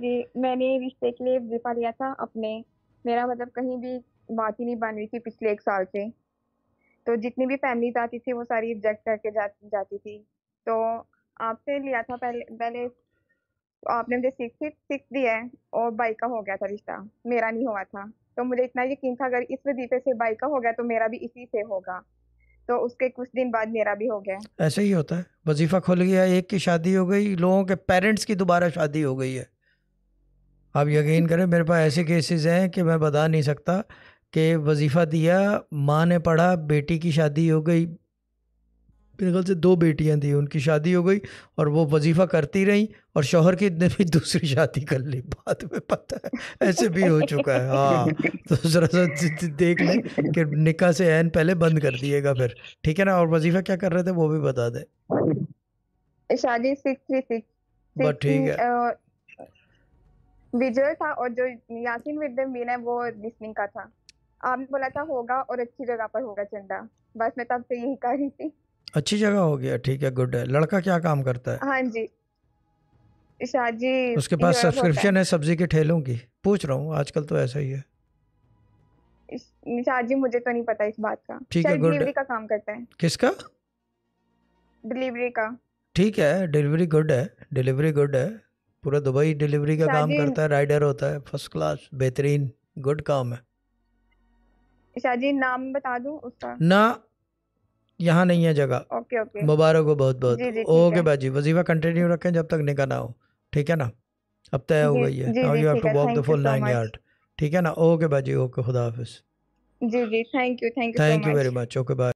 जी मैंने रिश्ते के लिए वीफा लिया था अपने मेरा मतलब कहीं भी बात ही नहीं बन रही थी पिछले एक साल से तो जितनी भी फैमिली आती थी वो सारी रिजेक्ट करके जा, जाती थी तो आपसे लिया था पहले पहले आपने मुझे सीख सीख दिया है और बाई का हो गया था रिश्ता मेरा नहीं हुआ था तो मुझे इतना यकीन था अगर इस वजीफे से बाई का हो गया तो मेरा भी इसी से होगा तो उसके कुछ दिन बाद मेरा भी हो गया ऐसे ही होता है वजीफा खुल गया एक की शादी हो गई लोगों के पेरेंट्स की दोबारा शादी हो गई है आप यकीन करें मेरे पास ऐसे केसेस हैं कि मैं बता नहीं सकता कि वजीफ़ा दिया माँ ने पढ़ा बेटी की शादी हो गई मेरे ख्याल से दो बेटियाँ थी उनकी शादी हो गई और वो वजीफ़ा करती रहीं और शोहर की ने भी दूसरी शादी कर ली बाद में पता है ऐसे भी हो चुका है हाँ तो ज़रा सा देख लें कि निका से एन पहले बंद कर दिएगा फिर ठीक है ना और वजीफ़ा क्या कर रहे थे वो भी बता दें शादी सिक्स सिक्स बट ठीक है विजय था और जो यासीन विद्यमीन है वो लिसनिंग का था आपने बोला था होगा और अच्छी जगह पर होगा चंदा बस मैं तब से यही कह रही थी अच्छी जगह हो गया ठीक है गुड है लड़का क्या काम करता है हाँ जी शाहजी उसके पास सब्सक्रिप्शन है सब्जी के ठेलों की पूछ रहा हूँ आजकल तो ऐसा ही है शाहजी मुझे तो नहीं पता इस बात का ठीक अच्छा, है गुड का काम करता है किसका डिलीवरी का ठीक है डिलीवरी गुड है डिलीवरी गुड है पूरा दुबई डिलीवरी का काम करता है राइडर होता है फर्स्ट क्लास बेहतरीन गुड काम है शाजी नाम बता दूं उसका ना यहाँ नहीं है जगह ओके ओके मुबारक हो बहुत बहुत ओके बाजी वजीफा कंटिन्यू रखें जब तक निका ना हो ठीक है ना अब तय हो गई है now you have to walk the full nine yard ठीक है ना ओके बाजी ओके खुदा हाफिज जी जी thank you thank you thank you very much okay bye